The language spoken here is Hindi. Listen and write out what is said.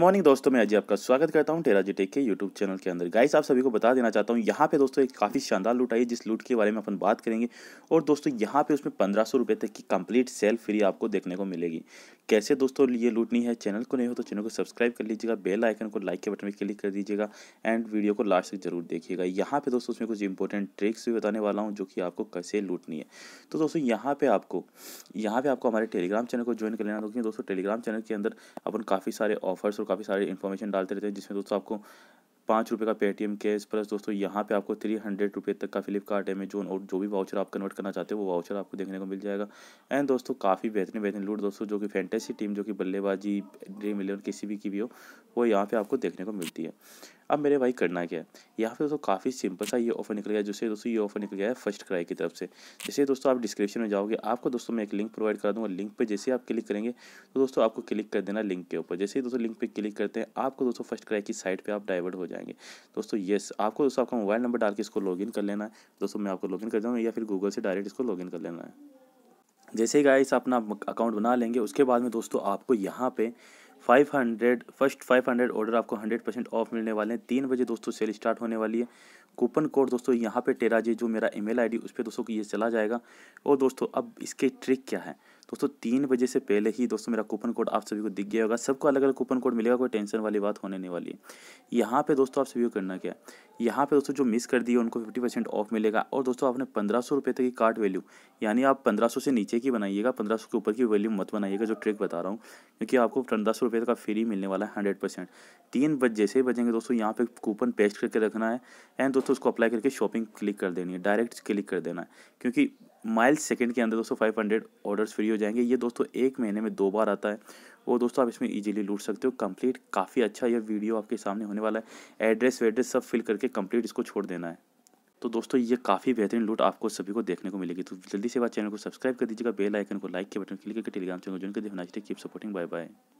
मॉर्निंग दोस्तों मैं अजय आपका स्वागत करता हूं टेरा जी टेक के यूट्यूब चैनल के अंदर गाइस आप सभी को बता देना चाहता हूं यहां पे दोस्तों एक काफ़ी शानदार लूट आई है जिस लूट के बारे में अपन बात करेंगे और दोस्तों यहां पे उसमें पंद्रह सौ रुपये तक की कंप्लीट सेल फ्री आपको देखने को मिलेगी कैसे दोस्तों ये लूटनी है चैनल को नहीं हो तो चैनल को सब्सक्राइब कर लीजिएगा बेल आइकन को लाइक के बटन में क्लिक कर दीजिएगा एंड वीडियो को लास्ट तक जरूर देखिएगा यहाँ पे दोस्तों उसमें कुछ इंपॉर्टेंट ट्रिक्स भी बताने वाला हूँ जो कि आपको कैसे लूटनी है तो दोस्तों यहाँ पर आपको यहाँ पे आपको हमारे टेलीग्राम चैनल को ज्वाइन कर लेना क्योंकि दोस्तों टेलीग्राम चैनल के अंदर अपन काफ़ी सारे ऑफर्स और काफ़ी सारी इन्फॉर्मेशन डालते रहते हैं जिसमें दोस्तों आपको पाँच रुपये का पेटीएम कैश प्लस दोस्तों यहाँ पे आपको थ्री हंड्रेड रुपये तक का फ्लिपकार्ट एमेजोन और जो भी वाउचर आप कन्वर्ट करना चाहते हो वो वाउचर आपको देखने को मिल जाएगा एंड दोस्तों काफ़ी बेहतरीन बेहतरीन लूट दोस्तों जो कि फैंटेसी टीम जो कि बल्लेबाजी ड्रीम इलेवन किसी भी की भी हो वो यहाँ पे आपको देखने को मिलती है अब मेरे भाई करना क्या है यहाँ पे दोस्तों काफ़ी सिंपल सा ये ऑफर निकल गया जिससे दोस्तों ये ऑफर निकल गया है फर्स्ट क्राई की तरफ से जैसे दोस्तों आप डिस्क्रिप्शन में जाओगे आपको दोस्तों मैं एक लिंक प्रोवाइड करा दूँगा लिंक पर जैसे आप क्लिक करेंगे तो दोस्तों आपको क्लिक कर देना लिंक के ऊपर जैसे ही दोस्तों लिंक पर क्लिक करते हैं आपको दोस्तों फर्स्ट क्राई की साइट पर आप डाइवर्ट हो जाएंगे दोस्तों येस आपको दोस्तों आपका मोबाइल नंबर डाल के इसको इन कर लेना है दोस्तों मैं आपको इन कर दूँगा या फिर गूगल से डायरेक्ट इसको इन कर लेना है जैसे गाइस अपना अकाउंट बना लेंगे उसके बाद में दोस्तों आपको यहाँ पे 500 फर्स्ट 500 ऑर्डर आपको 100 परसेंट ऑफ मिलने वाले हैं तीन बजे दोस्तों सेल स्टार्ट होने वाली है कूपन कोड दोस्तों यहाँ पे टेरा जी जो मेरा ईमेल आईडी उस पर दोस्तों ये चला जाएगा और दोस्तों अब इसके ट्रिक क्या है दोस्तों तीन बजे से पहले ही दोस्तों मेरा कूपन कोड आप सभी को दिख गया होगा सबको अलग अलग कूपन कोड मिलेगा कोई टेंशन वाली बात होने नहीं वाली है यहाँ पे दोस्तों आप सभी को करना क्या है यहाँ पे दोस्तों जो मिस कर दिए उनको फिफ्टी परसेंट ऑफ मिलेगा और दोस्तों आपने पंद्रह सौ रुपये तक की कार्ड वैल्यू यानी आप पंद्रह सौ से नीचे की बनाइएगा पंद्रह सौ के ऊपर की वैल्यू मत बनाइएगा जो ट्रिक बता रहा हूँ क्योंकि आपको पंद्रह सौ रुपये का फ्री मिलने वाला है हंड्रेड परसेंट तीन बज जैसे ही बजेंगे दोस्तों यहाँ पे कूपन पेस्ट करके रखना है एंड दोस्तों उसको अप्लाई करके शॉपिंग क्लिक कर देनी है डायरेक्ट क्लिक कर देना है क्योंकि माइल सेकंड के अंदर दोस्तों फाइव हंड्रेड ऑर्डर्स फ्री हो जाएंगे ये दोस्तों एक महीने में दो बार आता है वो दोस्तों आप इसमें इजीली लूट सकते हो कंप्लीट काफ़ी अच्छा यह वीडियो आपके सामने होने वाला है एड्रेस वेड्रेस सब फिल करके कंप्लीट इसको छोड़ देना है तो दोस्तों ये काफ़ी बेहतरीन लूट आपको सभी को देखने को मिलेगी तो जल्दी से बात चैनल को सब्सक्राइब कर दीजिएगा बेल आइकन को लाइक के बटन क्लिक करके टेलीग्राम चैनल ज्वाइन कर दिया कीप सपोर्टिंग बाय बाय